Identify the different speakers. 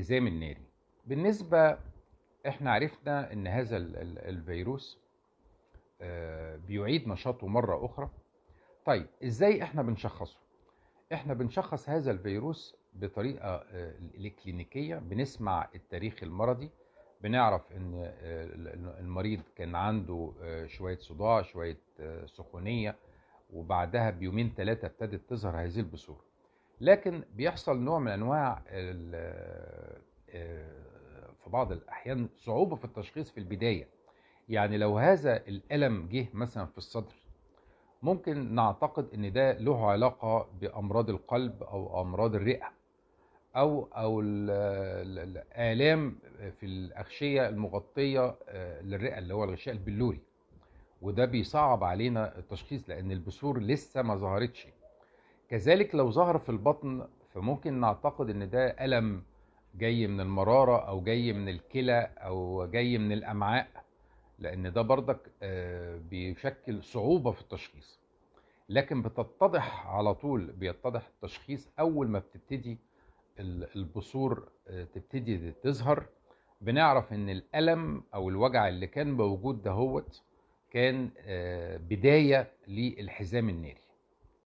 Speaker 1: الحزام الناري بالنسبة احنا عرفنا ان هذا الفيروس آه، بيعيد نشاطه مرة اخرى طيب ازاي احنا بنشخصه احنا بنشخص هذا الفيروس بطريقة آه، الكلينيكية بنسمع التاريخ المرضي بنعرف ان آه، المريض كان عنده شوية صداع شوية سخونية وبعدها بيومين ثلاثة ابتدت تظهر هذه البصور لكن بيحصل نوع من انواع آه، في بعض الأحيان صعوبة في التشخيص في البداية يعني لو هذا الألم جه مثلا في الصدر ممكن نعتقد ان ده له علاقه بامراض القلب او امراض الرئه او او الالام في الاغشيه المغطيه آه، للرئه اللي هو الغشاء البلوري وده بيصعب علينا التشخيص لان البثور لسه ما ظهرتش كذلك لو ظهر في البطن فممكن نعتقد ان ده الم جاي من المرارة أو جاي من الكلى أو جاي من الأمعاء لأن ده برضك آه، بيشكل صعوبة في التشخيص لكن بتتضح على طول بيتضح التشخيص أول ما بتبتدي البصور آه، تبتدي تظهر بنعرف ان الالم او الوجع اللي كان موجود دهوت كان آه، بدايه للحزام الناري